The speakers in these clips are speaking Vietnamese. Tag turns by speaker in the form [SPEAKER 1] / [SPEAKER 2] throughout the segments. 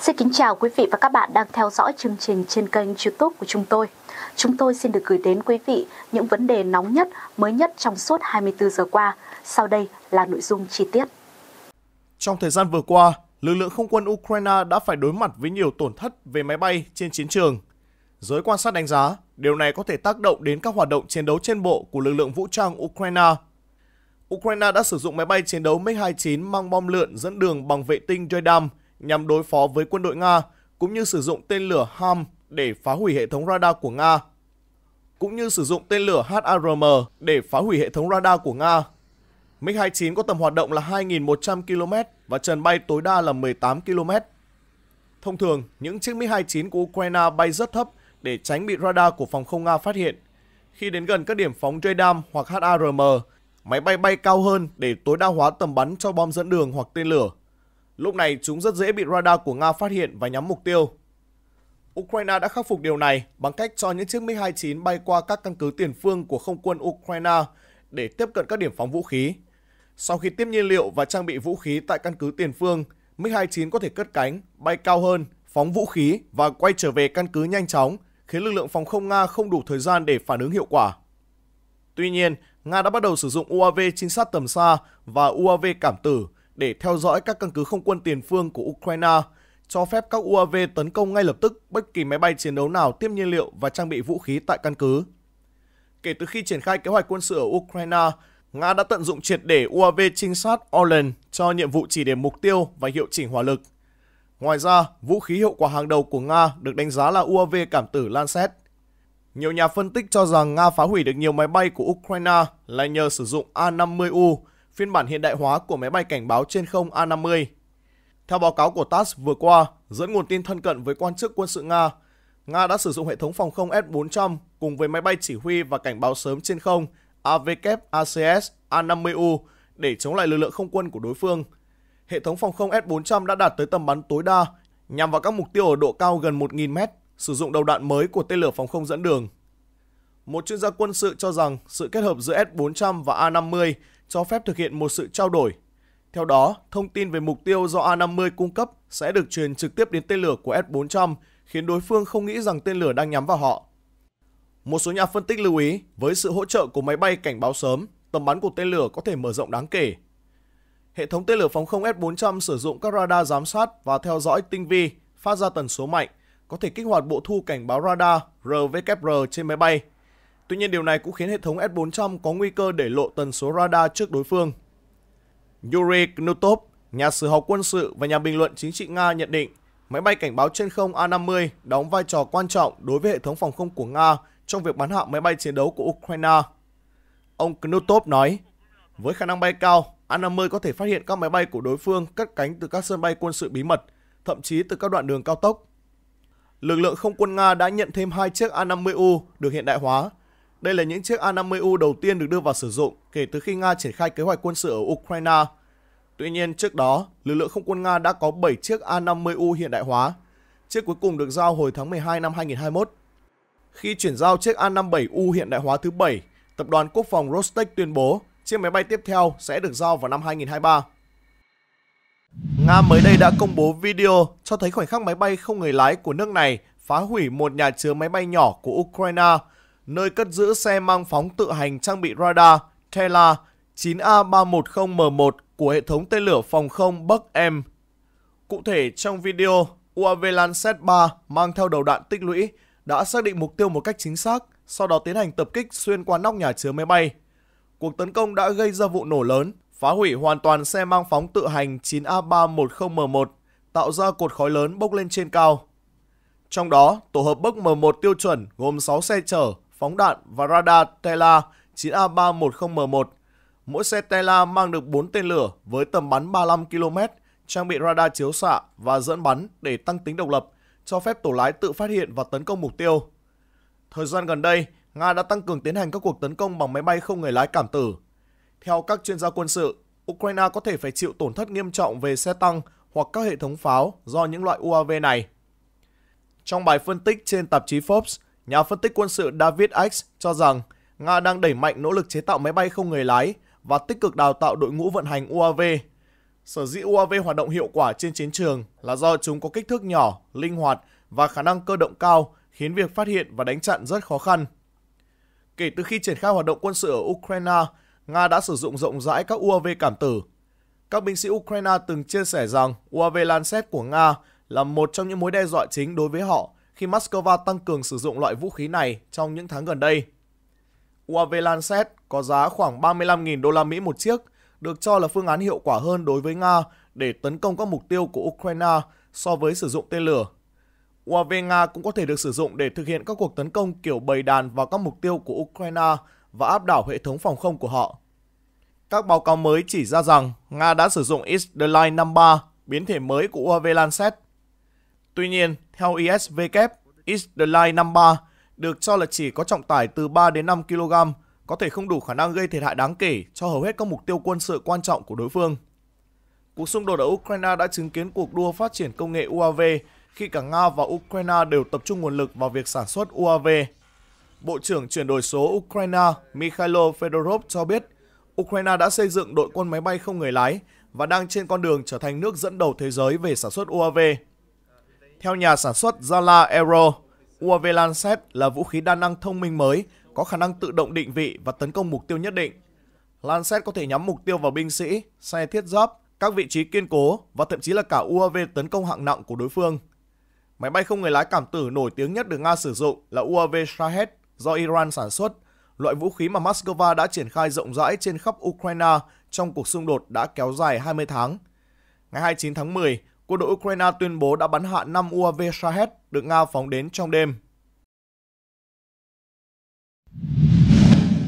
[SPEAKER 1] Xin kính chào quý vị và các bạn đang theo dõi chương trình trên kênh YouTube của chúng tôi. Chúng tôi xin được gửi đến quý vị những vấn đề nóng nhất, mới nhất trong suốt 24 giờ qua. Sau đây là nội dung chi tiết.
[SPEAKER 2] Trong thời gian vừa qua, lực lượng không quân Ukraine đã phải đối mặt với nhiều tổn thất về máy bay trên chiến trường. Giới quan sát đánh giá, điều này có thể tác động đến các hoạt động chiến đấu trên bộ của lực lượng vũ trang Ukraine Ukraine đã sử dụng máy bay chiến đấu MiG-29 mang bom lượn dẫn đường bằng vệ tinh radar nhằm đối phó với quân đội Nga, cũng như sử dụng tên lửa HARM để phá hủy hệ thống radar của Nga, cũng như sử dụng tên lửa HARM để phá hủy hệ thống radar của Nga. MiG-29 có tầm hoạt động là 2.100 km và trần bay tối đa là 18 km. Thông thường, những chiếc MiG-29 của Ukraine bay rất thấp để tránh bị radar của phòng không Nga phát hiện. Khi đến gần các điểm phóng radar hoặc HARM, Máy bay bay cao hơn để tối đa hóa tầm bắn cho bom dẫn đường hoặc tên lửa. Lúc này chúng rất dễ bị radar của Nga phát hiện và nhắm mục tiêu. Ukraine đã khắc phục điều này bằng cách cho những chiếc MiG-29 bay qua các căn cứ tiền phương của không quân Ukraine để tiếp cận các điểm phóng vũ khí. Sau khi tiếp nhiên liệu và trang bị vũ khí tại căn cứ tiền phương, MiG-29 có thể cất cánh, bay cao hơn, phóng vũ khí và quay trở về căn cứ nhanh chóng, khiến lực lượng phòng không Nga không đủ thời gian để phản ứng hiệu quả. Tuy nhiên, Nga đã bắt đầu sử dụng UAV trinh sát tầm xa và UAV cảm tử để theo dõi các căn cứ không quân tiền phương của Ukraine, cho phép các UAV tấn công ngay lập tức bất kỳ máy bay chiến đấu nào tiếp nhiên liệu và trang bị vũ khí tại căn cứ. Kể từ khi triển khai kế hoạch quân sự ở Ukraine, Nga đã tận dụng triệt để UAV trinh sát Orlan cho nhiệm vụ chỉ điểm mục tiêu và hiệu chỉnh hỏa lực. Ngoài ra, vũ khí hiệu quả hàng đầu của Nga được đánh giá là UAV cảm tử Lancet – nhiều nhà phân tích cho rằng Nga phá hủy được nhiều máy bay của Ukraine là nhờ sử dụng A-50U, phiên bản hiện đại hóa của máy bay cảnh báo trên không A-50. Theo báo cáo của TASS vừa qua, dẫn nguồn tin thân cận với quan chức quân sự Nga, Nga đã sử dụng hệ thống phòng không S-400 cùng với máy bay chỉ huy và cảnh báo sớm trên không AVKACS A-50U để chống lại lực lượng không quân của đối phương. Hệ thống phòng không S-400 đã đạt tới tầm bắn tối đa nhằm vào các mục tiêu ở độ cao gần 1.000 mét sử dụng đầu đạn mới của tên lửa phòng không dẫn đường. Một chuyên gia quân sự cho rằng sự kết hợp giữa S-400 và A-50 cho phép thực hiện một sự trao đổi. Theo đó, thông tin về mục tiêu do A-50 cung cấp sẽ được truyền trực tiếp đến tên lửa của S-400, khiến đối phương không nghĩ rằng tên lửa đang nhắm vào họ. Một số nhà phân tích lưu ý, với sự hỗ trợ của máy bay cảnh báo sớm, tầm bắn của tên lửa có thể mở rộng đáng kể. Hệ thống tên lửa phòng không S-400 sử dụng các radar giám sát và theo dõi tinh vi, phát ra tần số mạnh có thể kích hoạt bộ thu cảnh báo radar RWR trên máy bay. Tuy nhiên điều này cũng khiến hệ thống S-400 có nguy cơ để lộ tần số radar trước đối phương. Yuri Knutov, nhà sử học quân sự và nhà bình luận chính trị Nga nhận định, máy bay cảnh báo trên không A-50 đóng vai trò quan trọng đối với hệ thống phòng không của Nga trong việc bắn hạ máy bay chiến đấu của Ukraine. Ông Knutov nói, với khả năng bay cao, A-50 có thể phát hiện các máy bay của đối phương cất cánh từ các sân bay quân sự bí mật, thậm chí từ các đoạn đường cao tốc lực lượng không quân Nga đã nhận thêm hai chiếc A-50U được hiện đại hóa. Đây là những chiếc A-50U đầu tiên được đưa vào sử dụng kể từ khi Nga triển khai kế hoạch quân sự ở Ukraine. Tuy nhiên, trước đó, lực lượng không quân Nga đã có 7 chiếc A-50U hiện đại hóa. Chiếc cuối cùng được giao hồi tháng 12 năm 2021. Khi chuyển giao chiếc A-57U hiện đại hóa thứ 7, Tập đoàn Quốc phòng Rostec tuyên bố chiếc máy bay tiếp theo sẽ được giao vào năm 2023. Nga mới đây đã công bố video cho thấy khoảnh khắc máy bay không người lái của nước này phá hủy một nhà chứa máy bay nhỏ của Ukraine, nơi cất giữ xe mang phóng tự hành trang bị radar Tela 9A310M1 của hệ thống tên lửa phòng không Buck M. Cụ thể, trong video, UAV Lancet 3 mang theo đầu đạn tích lũy đã xác định mục tiêu một cách chính xác, sau đó tiến hành tập kích xuyên qua nóc nhà chứa máy bay. Cuộc tấn công đã gây ra vụ nổ lớn phá hủy hoàn toàn xe mang phóng tự hành 9A310M1, tạo ra cột khói lớn bốc lên trên cao. Trong đó, tổ hợp bốc M1 tiêu chuẩn gồm 6 xe chở, phóng đạn và radar Tela 9A310M1. Mỗi xe Tela mang được 4 tên lửa với tầm bắn 35 km, trang bị radar chiếu xạ và dẫn bắn để tăng tính độc lập, cho phép tổ lái tự phát hiện và tấn công mục tiêu. Thời gian gần đây, Nga đã tăng cường tiến hành các cuộc tấn công bằng máy bay không người lái cảm tử theo các chuyên gia quân sự, Ukraine có thể phải chịu tổn thất nghiêm trọng về xe tăng hoặc các hệ thống pháo do những loại UAV này. Trong bài phân tích trên tạp chí Forbes, nhà phân tích quân sự David Ax cho rằng Nga đang đẩy mạnh nỗ lực chế tạo máy bay không người lái và tích cực đào tạo đội ngũ vận hành UAV. Sở dĩ UAV hoạt động hiệu quả trên chiến trường là do chúng có kích thước nhỏ, linh hoạt và khả năng cơ động cao, khiến việc phát hiện và đánh chặn rất khó khăn. Kể từ khi triển khai hoạt động quân sự ở Ukraine, Nga đã sử dụng rộng rãi các UAV cảm tử. Các binh sĩ Ukraine từng chia sẻ rằng UAV Lancet của Nga là một trong những mối đe dọa chính đối với họ khi Moscow tăng cường sử dụng loại vũ khí này trong những tháng gần đây. UAV Lancet có giá khoảng 35.000 đô la Mỹ một chiếc, được cho là phương án hiệu quả hơn đối với Nga để tấn công các mục tiêu của Ukraine so với sử dụng tên lửa. UAV Nga cũng có thể được sử dụng để thực hiện các cuộc tấn công kiểu bầy đàn vào các mục tiêu của Ukraine và áp đảo hệ thống phòng không của họ. Các báo cáo mới chỉ ra rằng Nga đã sử dụng Isdalai 53, biến thể mới của UAV Lancet. Tuy nhiên, theo ISW, Isdalai 53 được cho là chỉ có trọng tải từ 3 đến 5 kg, có thể không đủ khả năng gây thiệt hại đáng kể cho hầu hết các mục tiêu quân sự quan trọng của đối phương. Cuộc xung đột ở Ukraine đã chứng kiến cuộc đua phát triển công nghệ UAV khi cả Nga và Ukraine đều tập trung nguồn lực vào việc sản xuất UAV Bộ trưởng chuyển đổi số Ukraine Mikhailo Fedorov cho biết Ukraine đã xây dựng đội quân máy bay không người lái và đang trên con đường trở thành nước dẫn đầu thế giới về sản xuất UAV. Theo nhà sản xuất Zala Aero, UAV Lancet là vũ khí đa năng thông minh mới có khả năng tự động định vị và tấn công mục tiêu nhất định. Lancet có thể nhắm mục tiêu vào binh sĩ, xe thiết giáp, các vị trí kiên cố và thậm chí là cả UAV tấn công hạng nặng của đối phương. Máy bay không người lái cảm tử nổi tiếng nhất được Nga sử dụng là UAV Shahed do Iran sản xuất, loại vũ khí mà Moscow đã triển khai rộng rãi trên khắp Ukraine trong cuộc xung đột đã kéo dài 20 tháng. Ngày 29 tháng 10, quân đội Ukraine tuyên bố đã bắn hạ 5 UAV Shahed được Nga phóng đến trong đêm.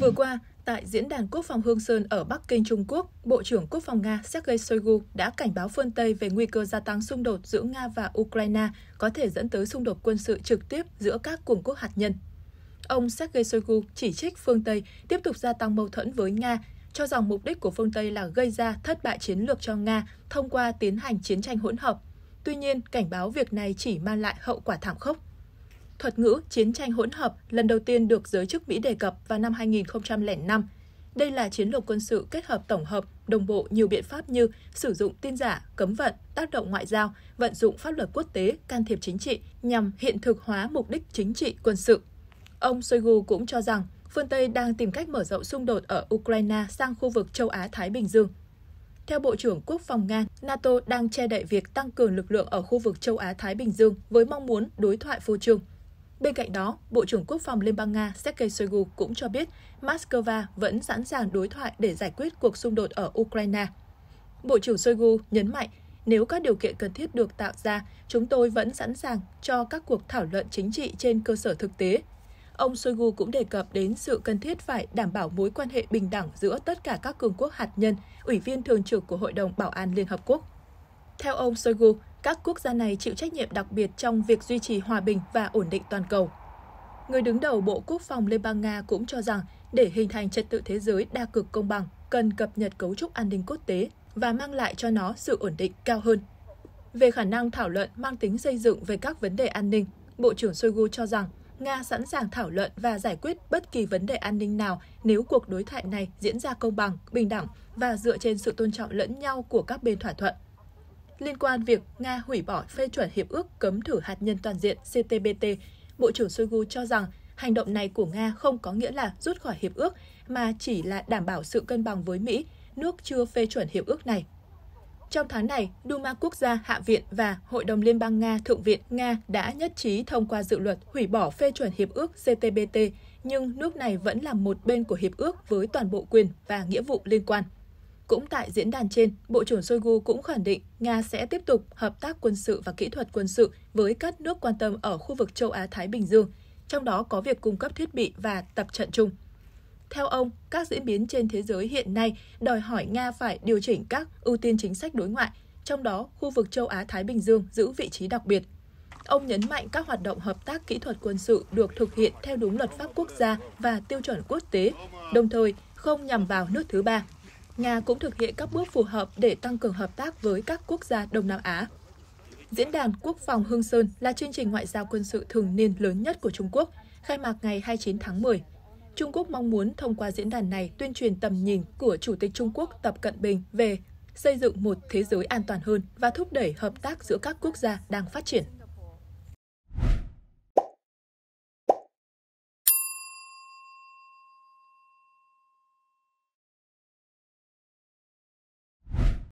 [SPEAKER 1] Vừa qua, tại Diễn đàn Quốc phòng Hương Sơn ở Bắc Kinh, Trung Quốc, Bộ trưởng Quốc phòng Nga Sergei Shoigu đã cảnh báo phương Tây về nguy cơ gia tăng xung đột giữa Nga và Ukraine có thể dẫn tới xung đột quân sự trực tiếp giữa các cường quốc hạt nhân Ông Sergei Shoigu chỉ trích phương Tây tiếp tục gia tăng mâu thuẫn với Nga, cho rằng mục đích của phương Tây là gây ra thất bại chiến lược cho Nga thông qua tiến hành chiến tranh hỗn hợp. Tuy nhiên, cảnh báo việc này chỉ mang lại hậu quả thảm khốc. Thuật ngữ chiến tranh hỗn hợp lần đầu tiên được giới chức Mỹ đề cập vào năm 2005. Đây là chiến lược quân sự kết hợp tổng hợp, đồng bộ nhiều biện pháp như sử dụng tin giả, cấm vận, tác động ngoại giao, vận dụng pháp luật quốc tế, can thiệp chính trị nhằm hiện thực hóa mục đích chính trị quân sự. Ông Shoigu cũng cho rằng phương Tây đang tìm cách mở rộng xung đột ở Ukraine sang khu vực châu Á-Thái Bình Dương. Theo Bộ trưởng Quốc phòng Nga, NATO đang che đậy việc tăng cường lực lượng ở khu vực châu Á-Thái Bình Dương với mong muốn đối thoại phô trương. Bên cạnh đó, Bộ trưởng Quốc phòng Liên bang Nga Sergei Shoigu cũng cho biết Moscow vẫn sẵn sàng đối thoại để giải quyết cuộc xung đột ở Ukraine. Bộ trưởng Shoigu nhấn mạnh, nếu các điều kiện cần thiết được tạo ra, chúng tôi vẫn sẵn sàng cho các cuộc thảo luận chính trị trên cơ sở thực tế Ông Shoigu cũng đề cập đến sự cần thiết phải đảm bảo mối quan hệ bình đẳng giữa tất cả các cường quốc hạt nhân, ủy viên thường trực của Hội đồng Bảo an Liên Hợp Quốc. Theo ông Shoigu, các quốc gia này chịu trách nhiệm đặc biệt trong việc duy trì hòa bình và ổn định toàn cầu. Người đứng đầu Bộ Quốc phòng Liên bang Nga cũng cho rằng để hình thành trật tự thế giới đa cực công bằng, cần cập nhật cấu trúc an ninh quốc tế và mang lại cho nó sự ổn định cao hơn. Về khả năng thảo luận mang tính xây dựng về các vấn đề an ninh, Bộ trưởng Shoigu cho rằng Nga sẵn sàng thảo luận và giải quyết bất kỳ vấn đề an ninh nào nếu cuộc đối thoại này diễn ra công bằng, bình đẳng và dựa trên sự tôn trọng lẫn nhau của các bên thỏa thuận. Liên quan việc Nga hủy bỏ phê chuẩn hiệp ước cấm thử hạt nhân toàn diện CTBT, Bộ trưởng Shoigu cho rằng hành động này của Nga không có nghĩa là rút khỏi hiệp ước mà chỉ là đảm bảo sự cân bằng với Mỹ, nước chưa phê chuẩn hiệp ước này. Trong tháng này, Duma Quốc gia Hạ viện và Hội đồng Liên bang Nga Thượng viện Nga đã nhất trí thông qua dự luật hủy bỏ phê chuẩn Hiệp ước CTBT, nhưng nước này vẫn là một bên của Hiệp ước với toàn bộ quyền và nghĩa vụ liên quan. Cũng tại diễn đàn trên, Bộ trưởng Shoigu cũng khẳng định Nga sẽ tiếp tục hợp tác quân sự và kỹ thuật quân sự với các nước quan tâm ở khu vực châu Á-Thái Bình Dương, trong đó có việc cung cấp thiết bị và tập trận chung. Theo ông, các diễn biến trên thế giới hiện nay đòi hỏi Nga phải điều chỉnh các ưu tiên chính sách đối ngoại, trong đó khu vực châu Á Thái Bình Dương giữ vị trí đặc biệt. Ông nhấn mạnh các hoạt động hợp tác kỹ thuật quân sự được thực hiện theo đúng luật pháp quốc gia và tiêu chuẩn quốc tế, đồng thời không nhằm vào nước thứ ba. Nga cũng thực hiện các bước phù hợp để tăng cường hợp tác với các quốc gia Đông Nam Á. Diễn đàn Quốc phòng Hương Sơn là chương trình ngoại giao quân sự thường niên lớn nhất của Trung Quốc, khai mạc ngày 29 tháng 10. Trung Quốc mong muốn thông qua diễn đàn này tuyên truyền tầm nhìn của Chủ tịch Trung Quốc Tập Cận Bình về xây dựng một thế giới an toàn hơn và thúc đẩy hợp tác giữa các quốc gia đang phát triển.